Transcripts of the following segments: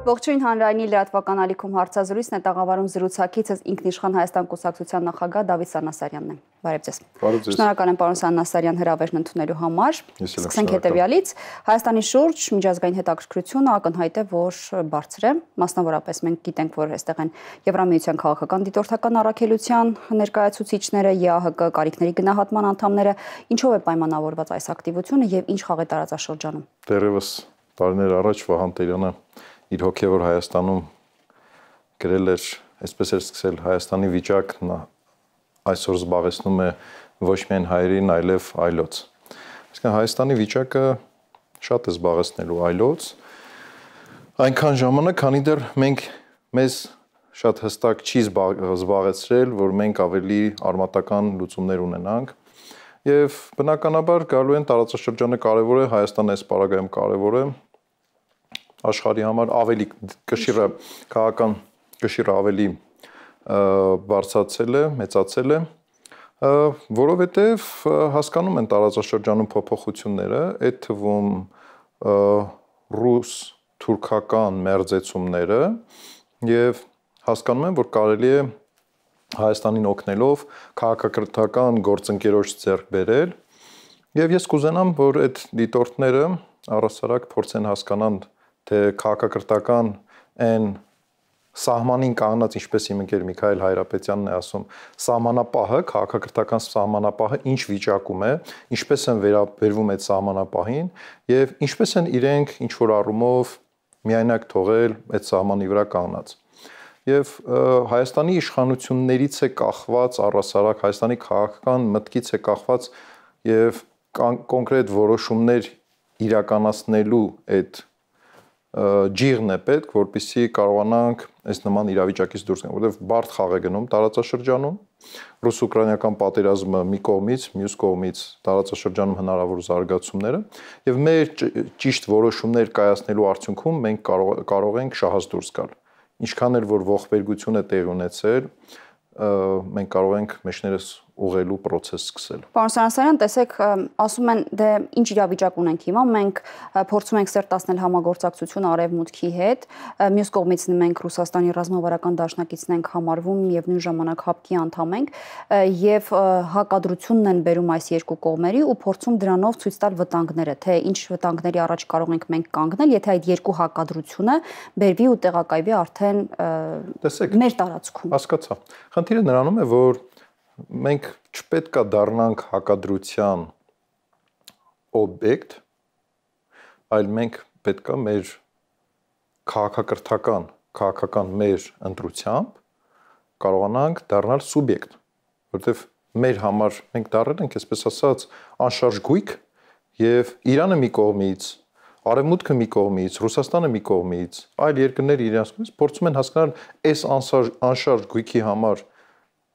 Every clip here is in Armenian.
Ողջույն հանրայինի լրատվական ալիքում հարցազրույցն է տաղավարում զրուցակիցս ինքնիշխան Հայաստան կուսակցության նախագահ Դավիթ Սանասարյանն է։ Բարև ձեզ։ Բարև ձեզ։ Շնորհակալ եմ պարոն Սանասարյան հրավերն ընդունելու համար։ Սկսենք հետևյալից. Հայաստանի շուրջ միջազգային հետաքրքրությունը ակնհայտ է, որ բարձր է։ Մասնավորապես մենք գիտենք, որ այստեղ են Եվրամիության քաղաքական դիտորդական առաքելության ներկայացուցիչները, ԵԱՀԿ կարիքների գնահատման անդամները, ինչով է պայմանավորված այս ակտիվությունը եւ ինչ խաղ է տարածաշրջանում։ Դերևս տարիներ առաջ Վահան Տերյանը իր հոգևոր Հայաստանում գրել էր, այսպես էր սկսել Հայաստանի վիճակն այսօր զբաղեցնում է ոչ միայն հայերին, այլև այլոց։ Այսինքն Հայաստանի վիճակը շատ է զբաղեցնելու այլոց։ Այնքան ժամանակ, քանի դեռ մենք մեզ շատ հստակ չի զբաղեցրել, որ մենք ավելի արմատական լուծումներ ունենանք եւ բնականաբար գալու են տարածաշրջանը կարեւոր է, Հայաստանը այս պարագայում կարեւոր է, աշխարհի համար ավելի կշիռը քաղաքական կշիռը ավելի բարձացել է, մեծացել է, որովհետև հասկանում են տարածաշրջանում փոփոխությունները, այդ թվում ռուս թուրքական մերձեցումները եւ հասկանում են, որ կարելի է Հայաստանին օգնելով քաղաքակրթական գործընկերոջ ձեռք բերել եւ ես կուզենամ, որ այդ դիտորդները առասարակ փորձեն հասկանալ թե քաղաքակրթական այն սահմանին կանած, ինչպես իմ ընկեր Միքայել Հայրապետյանն է ասում, սահմանապահը, քաղաքակրթական սահմանապահը ինչ վիճակում է, ինչպես են վերաբերվում այդ սահմանապահին եւ ինչպես են իրենք ինչ որ առումով միայնակ թողել այդ սահմանի վրա կանած։ Եվ Հայաստանի իշխանություններից է կախված առասարակ Հայաստանի քաղաքական մտքից է կախված եւ կոնկրետ որոշումներ իրականացնելու այդ ջիղն է պետք, որպիսի կարողանանք այս նման իրավիճակից դուրս գանք, որովհետև բարդ խաղ է գնում տարածաշրջանում։ Ռուս-ուկրաինական պատերազմը մի կողմից, մյուս կողմից տարածաշրջանում հնարավոր զարգացումները եւ մեր ճիշտ որոշումներ կայացնելու արդյունքում մենք կարող, կարող ենք շահած դուրս գալ։ Ինչքան էլ որ ողբերգություն է տեղ ունեցել, մենք կարող ենք մեջներս ուղղելու process սկսել։ Պարոն Սանասարյան, տեսեք, ասում են դե ինչ իրավիճակ ունենք հիմա, մենք փորձում ենք սերտացնել համագործակցություն արևմուտքի հետ, մյուս կողմից մենք Ռուսաստանի ռազմավարական դաշնակիցն ենք համարվում եւ նույն ժամանակ հապկի անդամ ենք եւ հակադրությունն են բերում այս երկու կողմերի ու փորձում դրանով ցույց տալ վտանգները, թե ինչ վտանգների առաջ կարող ենք մենք կանգնել, եթե այդ երկու հակադրությունը բերվի ու տեղակայվի արդեն տեսեք մեր տարածքում։ Հասկացա։ Խնդիրը նրանում է, որ մենք չպետքա դառնանք հակադրության օբյեկտ, այլ մենք պետքա մեր քաղաքակրթական, քաղաքական մեր ընտրությամբ կարողանանք դառնալ սուբյեկտ, որովհետև մեր համար մենք դառել ենք, այսպես ասած, անշարժ գույք եւ Իրանը մի կողմից, Արևմուտքը մի կողմից, Ռուսաստանը մի կողմից, այլ երկրներ իրենց կողմից փորձում են հասկանալ այս անշարժ գույքի համար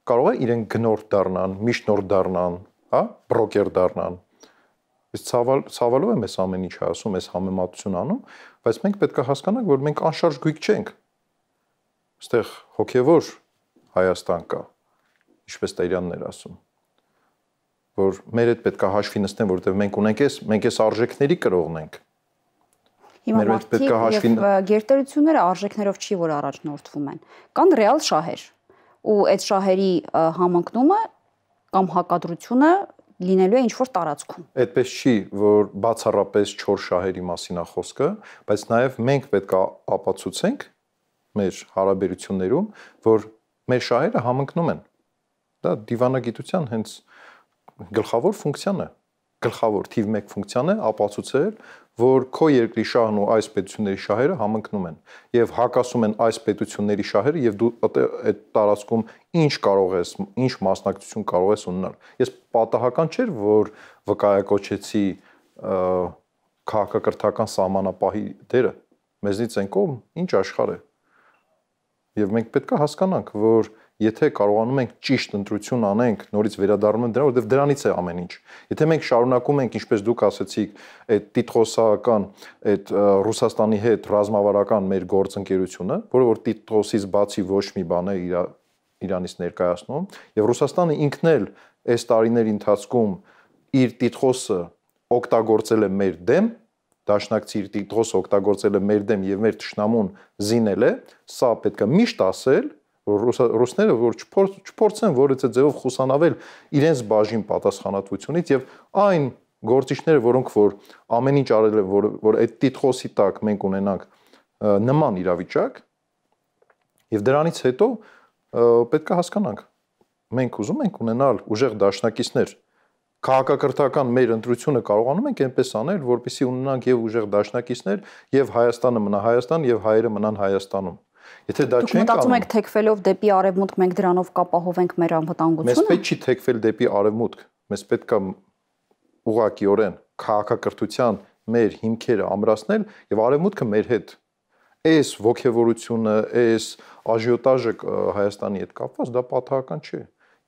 կարող է իրեն գնորդ դառնան, միջնորդ դառնան, հա, բրոկեր դառնան։ Իս ցավալ ցավալով եմ ես ամեն ինչը ասում, ես համեմատություն անում, բայց մենք պետք է հասկանանք, որ մենք անշարժ գույք չենք։ Այստեղ հոգևոր Հայաստան կա, ինչպես Տերյանն էր ասում որ մեր հետ պետք է հաշվի նստեն, որովհետև մենք ունենք էս, մենք էս արժեքների կրողն ենք։ Հիմա մեր հետ պետք է հաշվի եւ գերտերությունները արժեքներով չի որ առաջնորդվում են։ Կան ռեալ շահեր, ու այդ շահերի համընկնումը կամ հակադրությունը լինելու է ինչ որ տարածքում։ Այդպես չի, որ բացառապես 4 շահերի մասին է խոսքը, բայց նաև մենք պետք է ապացուցենք մեր հարաբերություններում, որ մեր շահերը համընկնում են։ Դա դիվանագիտության հենց գլխավոր ֆունկցիան է գլխավոր թիվ 1 ֆունկցիան է ապացուցել, որ քո երկրի շահն ու այս պետությունների շահերը համընկնում են եւ հակասում են այս պետությունների շահերը եւ դու այդ տարածքում ինչ կարող ես, ինչ մասնակցություն կարող ես ունենալ։ Ես պատահական չէր, որ վկայակոչեցի քաղաքակրթական սահմանապահի դերը։ Մեզնից են կողմ ինչ աշխարհ է։ Եվ մենք պետք է հասկանանք, որ եթե կարողանում ենք ճիշտ ընտրություն անենք, նորից վերադառնում ենք դրան, որովհետև դրանից է ամեն ինչ։ Եթե մենք շարունակում ենք, ինչպես դուք ասացիք, այդ տիտղոսական, այդ Ռուսաստանի հետ ռազմավարական մեր գործընկերությունը, որը որ տիտղոսից բացի ոչ մի բան է իր Իրանից ներկայացնում, եւ Ռուսաստանը ինքն էլ այս տարիների ընթացքում իր տիտղոսը օգտագործել է մեր դեմ, դաշնակցի իր տիտղոսը օգտագործել է մեր դեմ եւ մեր ճշնամուն զինել է, սա պետք է միշտ ասել, ռուսները որ չփորձ չփորձեն որից է ձևով խուսանավել իրենց բաժին պատասխանատվությունից եւ այն գործիչները, որոնք որ ամեն ինչ արել են, որ որ այդ տիտղոսի տակ մենք ունենանք նման իրավիճակ եւ դրանից հետո պետք է հասկանանք մենք ուզում ենք ունենալ ուժեղ դաշնակիցներ քաղաքակրթական մեր ընտրությունը կարողանում ենք այնպես անել, որպեսզի ունենանք եւ ուժեղ դաշնակիցներ, եւ Հայաստանը մնա Հայաստան, եւ հայերը մնան Հայաստանում։ Եթե դա չենք անում։ Դուք մտածում եք թեքվելով դեպի արևմուտք մենք դրանով կապահովենք մեր անվտանգությունը։ Մեզ պետք չի թեքվել դեպի արևմուտք, մեզ պետք է ուղղակիորեն քաղաքակրթության մեր հիմքերը ամրացնել եւ արևմուտքը մեր հետ այս ողքեվորությունը, այս աժիոտաժը Հայաստանի հետ կապված դա պատահական չէ։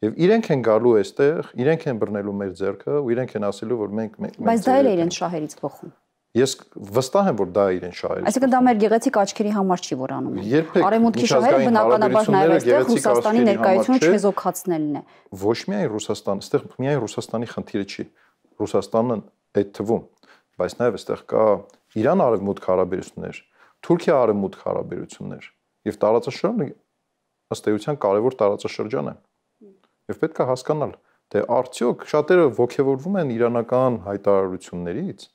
Եվ իրենք են գալու այստեղ, իրենք են բռնելու մեր ձեռքը ու իրենք են ասելու, որ մենք մենք Բայց դա էլ իրենց շահերից փոխում։ Ես վստահ եմ, որ դա իրեն շահել։ Այսինքն դա մեր գեղեցիկ աչքերի համար չի որ անում։ Արևմուտքի շահերը բնականաբար նաև այստեղ Ռուսաստանի ներկայությունը չեզոքացնելն է։ Ոչ միայն Ռուսաստան, այստեղ միայն Ռուսաստանի խնդիրը չի։ Ռուսաստանը այդ թվում, բայց նաև այստեղ կա Իրան արևմուտք հարաբերություններ, Թուրքիա արևմուտք հարաբերություններ եւ տարածաշրջանը ըստ էության կարևոր տարածաշրջան է։ Եվ պետք է հասկանալ, թե արդյոք շատերը ողջևորվում են իրանական հայտարարություններից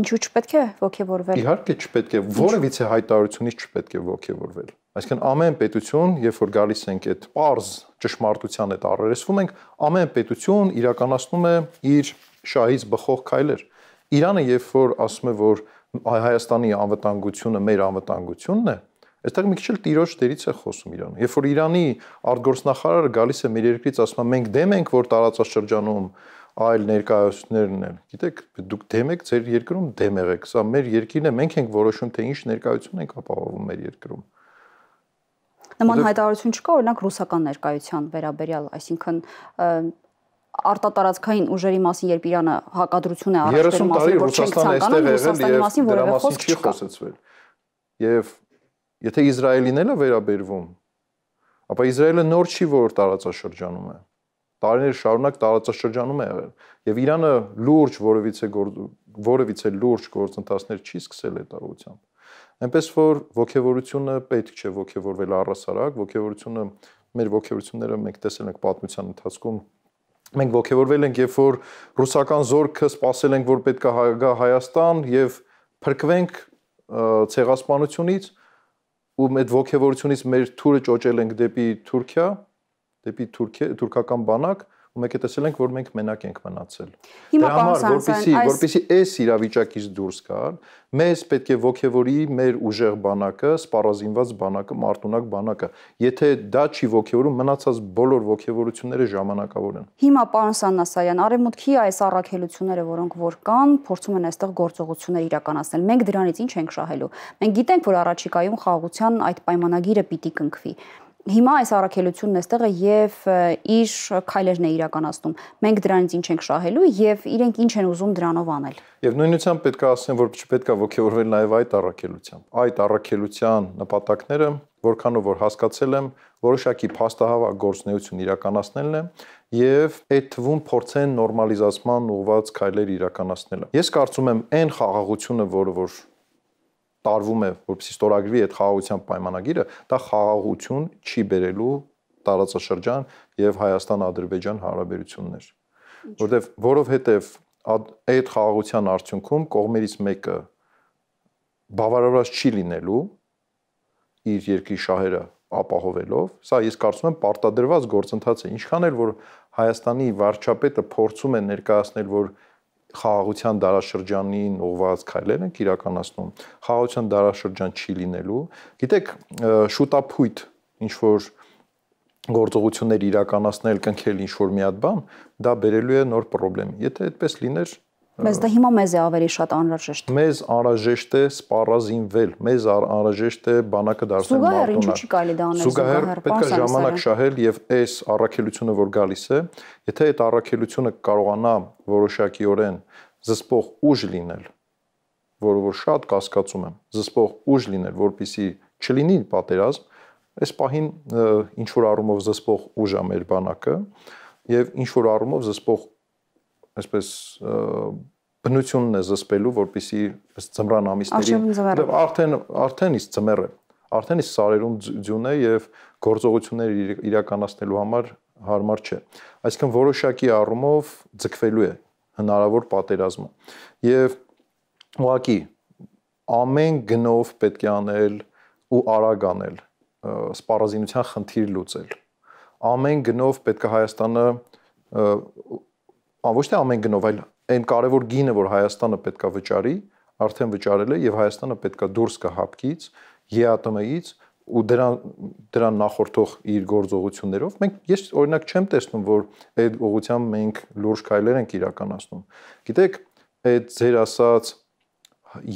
Ինչու՞ չպետք է ողքեվորվել։ Իհարկե չպետք է, որևիցե հայտարարությունից չպետք է ողքեվորվել։ Այսինքն ամեն պետություն, երբ որ գալիս ենք այդ པարզ ճշմարտության այդ առերեսվում ենք, ամեն պետություն իրականացնում է իր շահից բխող քայլեր։ Իրանը երբ որ ասում է, որ Հայաստանի անվտանգությունը մեր անվտանգությունն է, այստեղ մի քիչ էլ տիրոջ դերից է խոսում Իրանը։ Երբ որ Իրանի արտգործնախարարը գալիս է մեր երկրից ասում է, մենք դեմ ենք, որ տարածաշրջանում այլ ներկայացուցներն են։ Գիտեք, դուք դեմ եք ձեր երկրում, դեմ եղեք։ Սա մեր երկիրն է, մենք ենք որոշում թե ինչ ներկայություն ենք ապահովում մեր երկրում։ Նման հայտարարություն չկա, օրինակ ռուսական ներկայության վերաբերյալ, այսինքն արտատարածքային ուժերի մասին, երբ Իրանը հակադրություն է առաջացնում, 30 տարի Ռուսաստանը այստեղ եղել եւ դրա մասին չի խոսեցվել։ Եվ եթե Իսրայելին էլ է վերաբերվում, ապա Իսրայելը նոր չի որ տարածաշրջանում է տարիներ շարունակ տարածաշրջանում է եղել։ Եվ Իրանը լուրջ որևիցե որևիցե լուրջ գործընթացներ չի սկսել հետառությամբ։ Այնպես որ ողքեվորությունը պետք չէ ողքեվորվել առասարակ, ողքեվորությունը մեր ողքեվորությունները մենք տեսել ենք պատմության ընթացքում մենք ողքեվորվել ենք, երբ որ ռուսական զորքը սпасել ենք, որ պետք է հա-, գա Հայաստան եւ փրկվենք ցեղասպանությունից ու այդ ողքեվորությունից մեր թուրը ճոճել ենք դեպի Թուրքիա դեպի Թուրքիա թուրքական բանակ ու մեկ է տեսել ենք, որ մենք մենակ ենք մնացել։ Դրա համար, որպիսի, որպիսի այս իրավիճակից դուրս գան, մեզ պետք է ողքեվորի մեր ուժեղ բանակը, սպառազինված բանակը, մարտունակ բանակը։ Եթե դա չի ողքեվորում, մնացած բոլոր ողքեվորությունները ժամանակավոր են։ Հիմա պարոն Սաննասայան, արևմուտքի այս առաքելությունները, որոնք որ կան, փորձում են այստեղ գործողություններ իրականացնել։ Մենք դրանից ի՞նչ ենք շահելու։ Մենք գիտենք, որ առաջիկայում խաղաղության այդ պայմանագիրը պիտի կնքվի հիմա այս առաքելությունն էստեղ է եւ իր քայլերն է իրականացնում։ Մենք դրանից ինչ ենք շահելու եւ իրենք ինչ են ուզում դրանով անել։ Եվ նույնությամբ պետք է ասեմ, որ չպետք է ողջորվել նաեւ այդ առաքելությամբ։ Այդ առաքելության նպատակները, որքանով որ հասկացել եմ, որոշակի փաստահավաք գործնեություն իրականացնելն է եւ այդ թվում փորձեն նորմալիզացման ուղված քայլեր իրականացնելը։ Ես կարծում եմ այն խաղաղությունը, որը որ, որ տարվում է որպեսի ստորագրվի այդ խաղաղության պայմանագիրը, դա խաղաղություն չի բերելու տարածաշրջան եւ Հայաստան-Ադրբեջան հարաբերություններ։ Որտեւ որովհետեւ այդ խաղաղության արդյունքում կողմերից մեկը բավարարված չի լինելու իր երկրի շահերը ապահովելով, սա ես կարծում եմ պարտադրված գործընթաց է։ Ինչքան էլ որ Հայաստանի վարչապետը փորձում է ներկայացնել, որ խաղաղության դարաշրջանին ուղված քայլեր ենք իրականացնում։ Խաղաղության դարաշրջան չի լինելու։ Գիտեք, շուտապույտ ինչ որ գործողություններ իրականացնել, կնքել ինչ որ մի հատ բան, դա բերելու է նոր խնդրեմ։ Եթե այդպես լիներ, Բայց դա հիմա մեզ է ավելի շատ անհրաժեշտ։ Մեզ անհրաժեշտ է սպառազինվել, մեզ անհրաժեշտ է բանակը դարձնել մարտոնակ։ Զուգահեռ ինչու՞ չի կարելի դա անել։ Զուգահեռ պետք է ժամանակ շահել եւ այս առաքելությունը, որ գալիս է, եթե այդ առաքելությունը կարողանա որոշակիորեն զսպող ուժ լինել, որը որ շատ կասկածում եմ, զսպող ուժ լինել, որpիսի չլինի պատերազմ, այս պահին ինչ որ առումով զսպող ուժ է մեր բանակը եւ ինչ որ առումով զսպող այսպես բնությունն է զսպելու, որպիսի ծմրան ամիսների դեռ արդեն արդեն իսկ ծմեր է, արդեն իսկ սարերում ձյուն է եւ գործողությունները իրականացնելու համար հարմար չէ։ Այսինքն որոշակի առումով ձգվելու է հնարավոր պատերազմը։ Եվ ուղակի ամեն գնով պետք է անել ու արագ անել սպառազինության խնդիր լուծել։ Ամեն գնով պետք է Հայաստանը ոչ թե ամեն գնով, այլ այն կարևոր գինը, որ Հայաստանը պետքա վճարի, արդեն վճարել է եւ Հայաստանը պետքա դուրս գա հապկից, ԵԱՏՄ-ից ու դրան դրան նախորդող իր գործողություններով մենք ես օրինակ չեմ տեսնում որ այդ ուղղությամբ մենք լուրջ քայլեր ենք իրականացնում գիտեք այդ ձեր ասած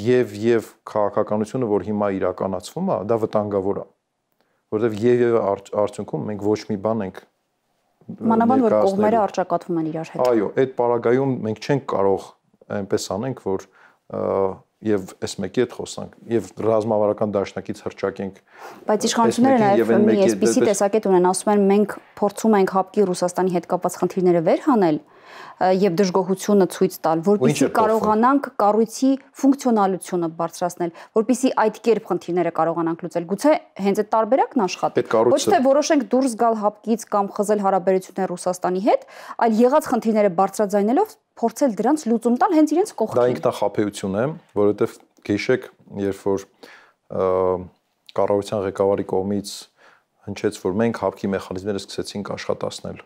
եւ եւ քաղաքականությունը որ հիմա իրականացվում է դա վտանգավոր է որովհետեւ եւ եւ արդ, արդյունքում մենք ոչ մի բան ենք մանավանդ որ կողմերը արճակատվում են իրար հետ։ Այո, այդ պարագայում մենք չենք կարող այնպես անենք, որ եւ այս մեկի հետ խոսանք եւ ռազմավարական դաշնակից հրճակենք բայց իշխանությունները նաեւ մի այսպիսի դե- դե- տեսակետ ունեն ասում են մենք փորձում ենք հապկի ռուսաստանի հետ կապված խնդիրները վերհանել եւ դժգոհությունը ցույց տալ, որպեսզի կարողանանք կառույցի ֆունկցիոնալությունը բարձրացնել, որպեսզի այդ կերպ խնդիրները կարողանանք լուծել։ Գուցե հենց այդ տարբերակն աշխատի։ Ոչ թե որոշենք դուրս գալ հապկից կամ խզել հարաբերությունները Ռուսաստանի հետ, այլ եղած խնդիրները բարձրաձայնելով փորձել դրանց լուծում տալ հենց իրենց կողքին։ Դա ինքնախապեյություն է, որովհետեւ գիշեք, երբ որ կառավարության ղեկավարի կողմից հնչեց, որ մենք հապկի մեխանիզմները սկսեցինք աշխատացնել։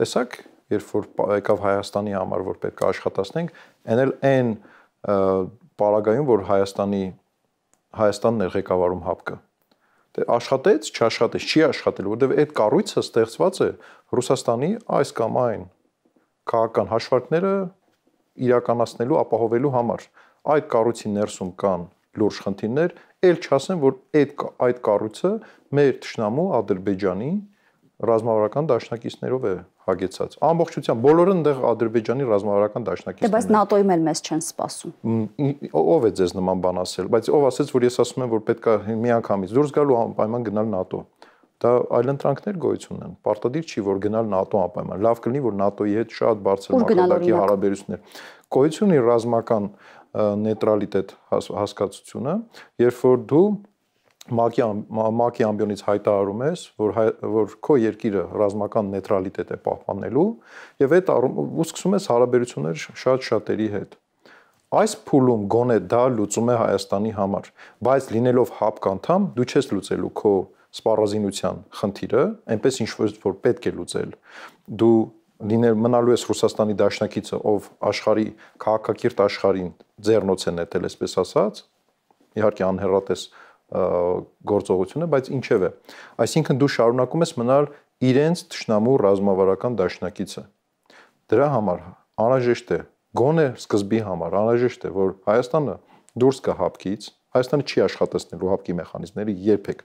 Տեսակ, երբ որ եկավ Հայաստանի համար, որ պետք է աշխատացնենք, այն էլ այն պարագայում, որ Հայաստանի Հայաստանն էր ղեկավարում հապկը։ Դե աշխատեց, չաշխատեց, չի աշխատել, որովհետև այդ կառույցը ստեղծված է Ռուսաստանի այս կամ այն քաղաքական հաշվարկները իրականացնելու, ապահովելու համար։ Այդ կառույցի ներսում կան լուրջ խնդիրներ, ել չասեմ, որ այդ այդ կառույցը մեր ճշնամու Ադրբեջանի ռազմավարական դաշնակիցներով է հագեցած։ Ամբողջությամբ բոլորը այնտեղ Ադրբեջանի ռազմավարական դաշնակիցն են։ Դե բայց ՆԱՏՕ-ում էլ մեզ չեն սպասում։ Ո՞վ է ձեզ նման բան ասել, բայց ով ասեց, որ ես ասում եմ, որ պետք է միանգամից դուրս գալու անպայման գնալ ՆԱՏՕ։ Դա այլընտրանքներ գոյություն ունեն։ Պարտադիր չի, որ գնալ ՆԱՏՕ անպայման։ Լավ կլինի, որ ՆԱՏՕ-ի հետ շատ բարձր մակարդակի հարաբերություններ։ Գոյություն ունի ռազմական նեյտրալիտետ հասկացությունը, երբ որ դու մակի մակի ամբիոնից հայտարարում ես, որ որ քո երկիրը ռազմական նեյտրալիտետ է պահպանելու եւ այդ ու սկսում ես հարաբերություններ շատ շատերի հետ։ Այս փուլում գոնե դա լուծում է Հայաստանի համար, բայց լինելով հապկ անդամ դու չես լուծելու քո սպառազինության խնդիրը, այնպես ինչ որ պետք է լուծել։ Դու լինել մնալու ես Ռուսաստանի դաշնակիցը, ով աշխարի քաղաքակիրթ աշխարհին ձեռնոց է նետել, այսպես ասած, իհարկե անհերատես գործողություն է, բայց ինչև է։ Այսինքն դու շարունակում ես մնալ իրենց ճշնամու ռազմավարական դաշնակիցը։ Դրա համար անհրաժեշտ է գոնե սկզբի համար անհրաժեշտ է, որ Հայաստանը դուրս գա հապկից, Հայաստանը չի աշխատեցնելու հապկի մեխանիզմները երբեք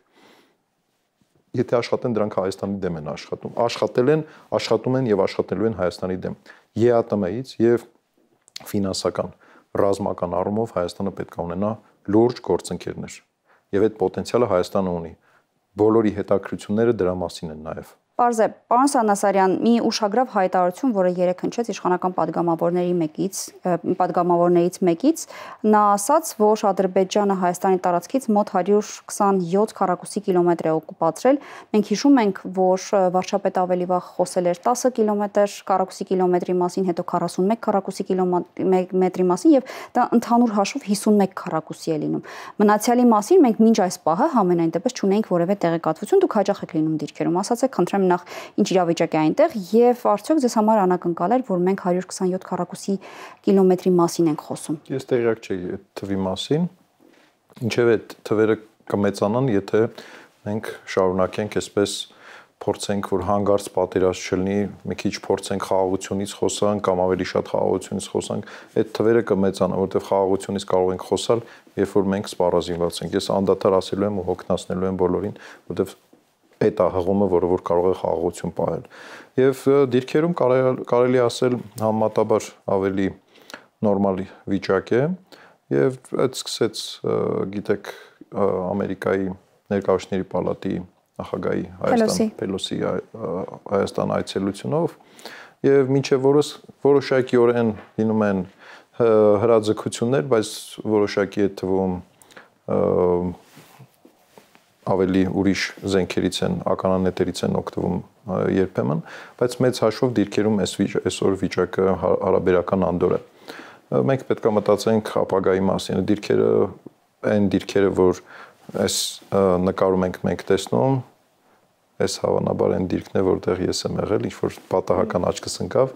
եթե աշխատեն դրանք Հայաստանի դեմ են աշխատում։ Աշխատել են, աշխատում են եւ աշխատելու են Հայաստանի դեմ։ ԵԱՏՄ-ից եւ ֆինանսական, ռազմական առումով Հայաստանը պետք է ունենա լուրջ գործընկերներ եւ այդ պոտենցիալը Հայաստանը ունի։ Բոլորի հետաքրությունները դրա մասին են նաեւ։ Պարզ է, պարոն Սանասարյան, մի ուշագրավ հայտարարություն, որը երեք հնչեց իշխանական падգամավորների մեկից, падգամավորներից մեկից, նա ասաց, որ Ադրբեջանը Հայաստանի տարածքից մոտ 127 քառակուսի կիլոմետր է օկուպացրել։ Մենք հիշում ենք, որ վարչապետը ավելի վաղ խոսել էր 10 կիլոմետր քառակուսի կիլոմետրի մասին, հետո 41 քառակուսի կիլոմետրի մասին եւ դա ընդհանուր հաշվով 51 քառակուսի է լինում։ Մնացյալի մասին մենք մինչ այս պահը համենայն դեպս չունենք որևէ տեղեկատվություն, դուք հաջող եք լինում դիրքերում, ասացեք, խնդրեմ հասկանան նախ ինչ իրավիճակ է այնտեղ եւ արդյոք ձեզ համար անակնկալ էր, որ մենք 127 քառակուսի կիլոմետրի մասին ենք խոսում։ Ես տեղյակ չէի այդ թվի մասին։ Ինչևէ, այդ թվերը կմեծանան, եթե մենք շարունակենք այսպես փորձենք որ հանգարց պատերազմ չլինի, մի քիչ փորձենք խաղաղությունից խոսանք կամ ավելի շատ խաղաղությունից խոսանք, այդ թվերը կմեծանան, որովհետև խաղաղությունից կարող ենք խոսալ, երբ որ մենք սպառազինված ենք։ Ես անդադար ասելու եմ ու հոգնածնելու եմ բոլորին, որովհետև այդ ահղումը, որը որ կարող է խաղաղություն պահել։ Եվ դիրքերում կարել, կարելի ասել համատաբար ավելի նորմալ վիճակ է եւ այդ սկսեց գիտեք ամերիկայի ներկայացների պալատի նախագահի Հայաստան Պելոսի Հայաստան այցելությունով եւ մինչեւ որս որոշակիորեն լինում են հրաձգություններ, բայց որոշակի է թվում ավելի ուրիշ զենքերից են, ականանետերից են օգտվում երբեմն, բայց մեծ հաշվով դիրքերում այս այսօր վիճակը հա, հարաբերական անդոր է։ Մենք պետք է մտածենք ապագայի մասին։ Դիրքերը այն դիրքերը, որ այս նկարում ենք մենք տեսնում, այս հավանաբար այն դիրքն է, որտեղ ես եմ եղել, ինչ որ պատահական աչքս ընկավ,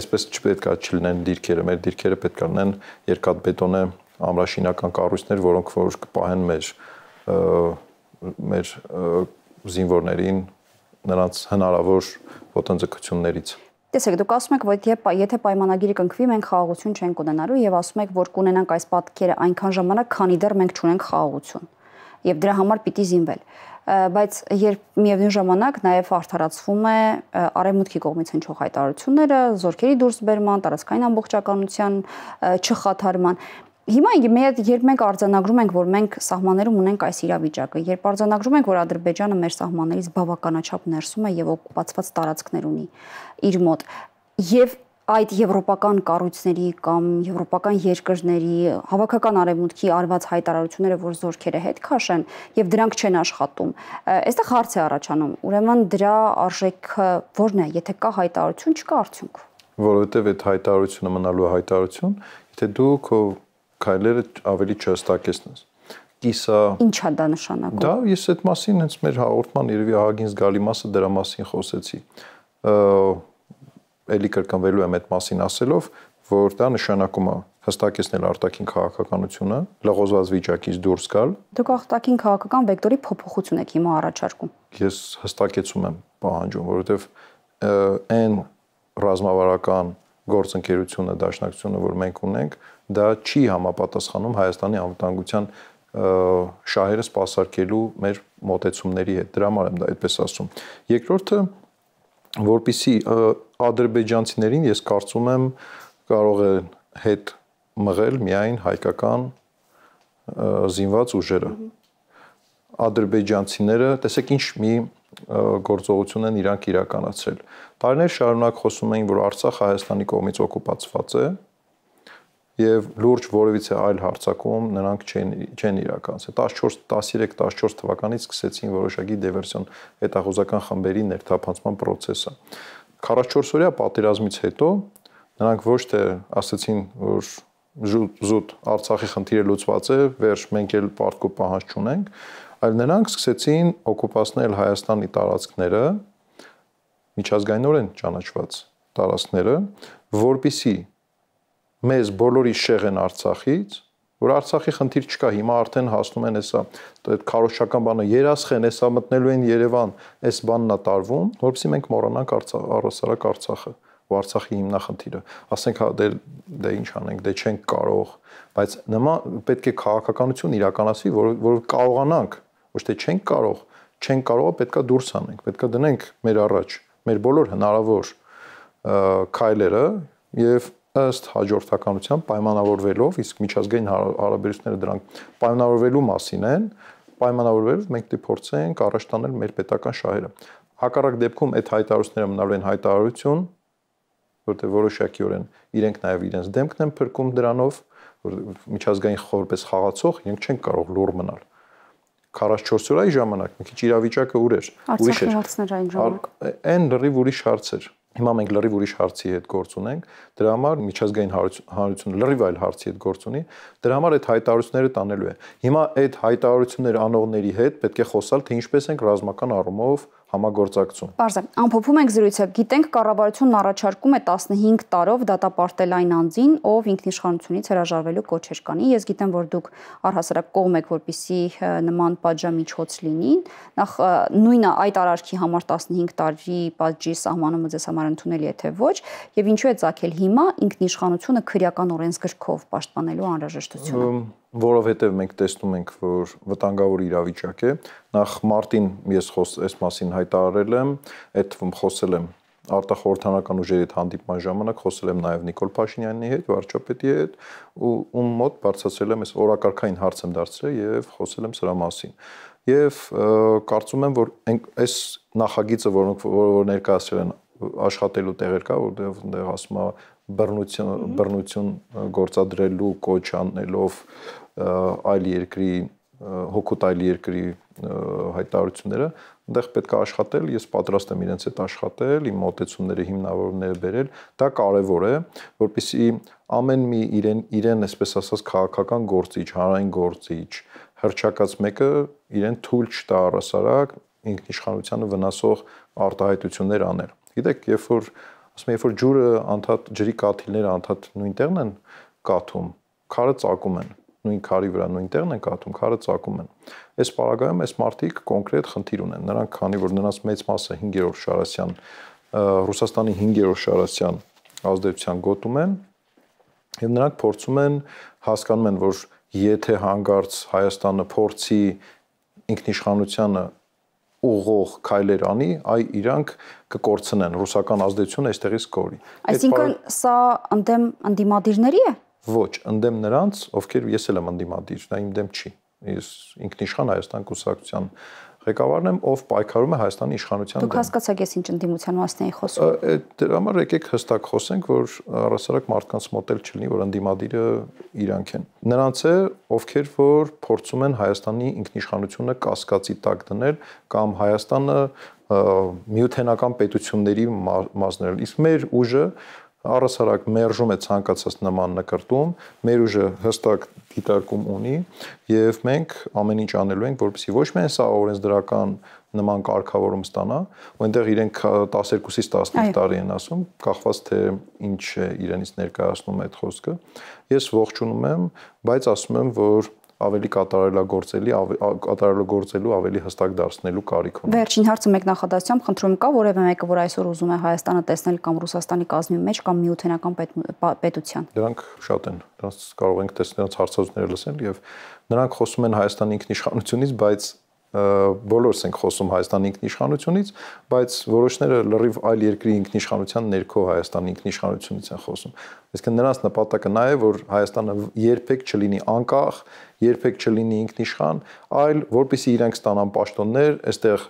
այսպես չպետք է չլինեն դիրքերը, մեր դիրքերը պետք է լինեն երկաթբետոնե ամրաշինական կառույցներ, որոնք որ կպահեն մեր մեր զինվորներին նրանց հնարավոր ոտնձգություններից։ Տեսեք, դուք ասում եք, որ եթե եթե պայմանագիրը կնքվի, մենք խաղաղություն չենք ունենալու եւ ասում եք, որ կունենանք այս պատկերը այնքան ժամանակ, քանի դեռ մենք չունենք խաղաղություն եւ դրա համար պիտի զինվել բայց երբ միևնույն ժամանակ նաև արդարացվում է արևմուտքի կողմից հնչող հայտարարությունները, զորքերի դուրսբերման, տարածքային ամբողջականության չխաթարման, Հիմա մենք երբ մենք արձանագրում ենք, որ մենք սահմաններում ունենք այս իրավիճակը, երբ արձանագրում ենք, որ Ադրբեջանը մեր սահմաններից բավականաչափ ներսում է եւ օկուպացված տարածքներ ունի իր մոտ, եւ այդ եվրոպական կառույցների կամ եվրոպական երկրների հավաքական արևմուտքի արված հայտարարությունները, որ զորքերը հետ քաշեն եւ դրանք չեն աշխատում։ Այստեղ հարց է առաջանում։ Ուրեմն դրա արժեքը ո՞րն է, եթե կա հայտարարություն, չկա արդյունք։ Որովհետեւ այդ հայտարարությունը մնալու հայտարարություն, եթե դու քո քայլերը ավելի չհստակեցնես։ Կիսա Ինչա դա նշանակում։ Դա ես այդ մասին հենց մեր հաղորդման երևի ահագին զգալի մասը դրա մասին խոսեցի։ Էլի կրկնվելու եմ այդ մասին ասելով, որ դա նշանակում է հստակեցնել արտաքին քաղաքականությունը, լղոզված վիճակից դուրս գալ։ Դուք արտաքին քաղաքական վեկտորի փոփոխություն եք հիմա առաջարկում։ Ես հստակեցում եմ պահանջում, որովհետև այն ռազմավարական գործընկերությունը, դաշնակցությունը, որ մենք ունենք, դա չի համապատասխանում Հայաստանի անվտանգության շահերը սпасարկելու մեր մոտեցումների հետ։ Դրա համար եմ դա այդպես ասում։ Երկրորդը, որբիսի ադրբեջանցիներին ես կարծում եմ կարող է հետ մղել միայն հայկական զինված ուժերը։ Ադրբեջանցիները, տեսեք ինչ մի գործողություն են իրանք իրականացրել։ Տարիներ շարունակ խոսում էին, որ Արցախը Հայաստանի կողմից օկուպացված է, եւ լուրջ որևիցե այլ հարցակում նրանք չեն չեն իրականացել 14 13 14 թվականից սկսեցին որոշակի դիվերսիոն հետախուզական խմբերի ներթափանցման process-ը 44-օրյա պատերազմից հետո նրանք ոչ թե ասացին որ զուտ զուտ Արցախի խնդիրը լուծված է, վերջ մենք էլ պարտքո պահանջ չունենք, այլ նրանք սկսեցին օկուպացնել Հայաստանի տարածքները միջազգայինորեն ճանաչված տարածքները, որբիսի մեզ բոլորի շեղեն Արցախից, որ Արցախի խնդիր չկա, հիմա արդեն հասնում են հեսա այդ քարոշչական բանը երասխեն, հեսա մտնելու են Երևան, այս բանն է տարվում, որովհետեւ մենք մոռանանք Արցախ, առասարակ Արցախը, ու Արցախի հիմնախնդիրը։ Ասենք հա դե դե ինչ անենք, դե չենք կարող, բայց նոմա պետք է քաղաքականություն իրականացվի, որ որ կարողանանք, ոչ թե չենք կարող, չենք կարող, պետքա դուրս անենք, պետքա դնենք մեր առաջ մեր բոլոր հնարավոր քայլերը եւ ըստ հաջորդականության պայմանավորվելով, իսկ միջազգային հարաբերությունները դրանք պայմանավորվելու մասին են, պայմանավորվելով մենք դիփորձենք առաջ տանել մեր պետական շահերը։ Հակառակ դեպքում այդ հայտարարությունները մնալու են հայտարարություն, որտեղ որոշակիորեն իրենք նաև իրենց դեմքն են փրկում դրանով, որ միջազգային խորպես խաղացող իրենք չեն կարող լուր մնալ 44 օրայի ժամանակ մի քիչ իրավիճակը ուր էր ուրիշ էր այն ժամանակ այն լրիվ ուրիշ հարց էր Հիմա մենք լրիվ ուրիշ հարցի հետ գործ ունենք։ Դրա համար միջազգային հանրությունը լրիվ այլ հարցի հետ գործ ունի։ Դրա համար այդ հայտարարությունները տանելու է։ Հիմա այդ հայտարարություններ անողների հետ պետք է խոսալ, թե ինչպես ենք ռազմական առումով համագործակցում։ Պարզ է, ամփոփում ենք զրույցը։ Գիտենք կառավարությունն առաջարկում է 15 տարով դատապարտել այն անձին, ով ինքնիշխանությունից հրաժարվելու կոչեր կանի։ Ես գիտեմ, որ դուք առհասարակ կողմ եք, որպիսի նման պատժամիջոց լինի։ Նախ նույնը այդ արարքի համար 15 տարի պատժի սահմանումը ձեզ համար ընդունելի է թե ոչ, եւ ինչու է ցակել հիմա ինքնիշխանությունը քրեական օրենսգրքով պաշտպանելու անհրաժեշտությունը որովհետև մենք տեսնում ենք, որ վտանգավոր իրավիճակ է։ Նախ մարտին ես խոս այս մասին հայտարարել եմ, այդ թվում խոսել եմ արտախորհրդանական ուժերի հետ հանդիպման ժամանակ խոսել եմ նաև Նիկոլ Փաշինյանի հետ, վարչապետի հետ, ու ում մոտ բարձրացրել եմ այս օրակարգային հարց եմ դարձրել եւ խոսել եմ սրա մասին։ Եվ կարծում եմ, որ այս նախագիծը, որոնք որ ներկայացրել են աշխատելու տեղեր կա, որտեղ ասում է բռնություն բռնություն գործադրելու կոչ անելով այլ երկրի հոգուտ այլ երկրի հայտարարությունները այնտեղ պետք է աշխատել, ես պատրաստ եմ իրենց հետ աշխատել, իմ մոտեցումները հիմնավորումները բերել, դա կարևոր է, որpիսի ամեն մի իրեն իրեն այսպես ասած քաղաքական գործիչ, հանրային գործիչ, հրճակած մեկը իրեն թույլ չտա առասարակ ինքնիշխանությանը վնասող արտահայտություններ անել։ Գիտեք, երբ որ ասում եմ, երբ որ ջուրը անդադ ջրի կաթիլները անդադ նույն տեղն են կաթում, քարը ծակում են նույն քարի վրա նույն տեղն են կաթում, քարը ծակում են։ Այս պարագայում այս մարտիկ կոնկրետ խնդիր ունեն։ Նրանք քանի որ նրանց մեծ մասը 5-րդ շարասյան Ռուսաստանի 5-րդ շարասյան ազդեցության գոտում են եւ նրանք փորձում են հասկանում են որ եթե հանգարց Հայաստանը փորձի ինքնիշխանությանը ուղող քայլեր անի, այ իրանք կկորցնեն ռուսական ազդեցությունը այստեղից կորի։ Այսինքն սա ընդդեմ ընդդիմադիրների է։ Ոչ, ընդդեմ նրանց, ովքեր ես էլ եմ ընդդիմադիր, դա իմ դեմ չի։ Ես ինքնիշխան Հայաստան կուսակցության ղեկավարն եմ, ով պայքարում է Հայաստանի իշխանության դեմ։ Դուք հասկացաք ես ինչ ընդդիմության մասն էի խոսում։ Դրա համար եկեք հստակ խոսենք, որ առասարակ մարդկանց մոտ էլ չլինի, որ ընդդիմադիրը իրանք են։ Նրանց է, ովքեր որ փորձում են Հայաստանի ինքնիշխանությունը կասկածի տակ դնել կամ Հայաստանը միութենական պետությունների մազներն։ Իսկ մեր ուժը առասարակ մերժում է ցանկացած նման նկարտում, մեր ուժը հստակ դիտարկում ունի եւ մենք ամեն ինչ անելու ենք, որպեսզի ոչ միայն սա օրենսդրական նման կարգավորում ստանա, այնտեղ իրենք 12-ից 15 տարի են ասում, կախված թե ինչ է իրենից ներկայացնում այդ խոսքը։ Ես ողջունում եմ, բայց ասում եմ, որ ավելի կատարելագործելի, կատարելագործելու ավելի հստակ դարձնելու կարիք ունի։ Վերջին հարցը մեկ նախադասությամբ խնդրում կա որևէ մեկը, որ այսօր ուզում է Հայաստանը տեսնել կամ Ռուսաստանի կազմի մեջ կամ միութենական պետության։ Դրանք շատ են։ Դրանց կարող ենք տեսնել հարցազրույցները լսել եւ նրանք խոսում են Հայաստանի ինքնիշխանությունից, բայց բոլորս ենք խոսում Հայաստանի ինքնիշխանությունից, բայց որոշները լրիվ այլ երկրի ինքնիշխանության ներքո Հայաստանի ինքնիշխանությունից են խոսում։ Այսինքն նրանց նպատակը նա է, որ Հայաստանը երբեք չլինի անկախ, երբեք չլինի ինքնիշխան, այլ որպեսզի իրենք ստանան պաշտոններ, այստեղ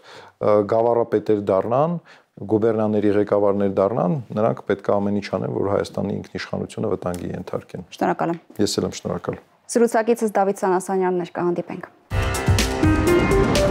գավառապետեր դառնան, գուբերնաների ղեկավարներ դառնան, նրանք պետք է ամեն ինչ անեն, որ Հայաստանի ինքնիշխանությունը վտանգի ենթարկեն։ Շնորհակալ եմ։ Ես էլ եմ շնորհակալ։ Զրուցակիցս Դավիթ Սանասանյանն էր կհանդիպենք։ Thank you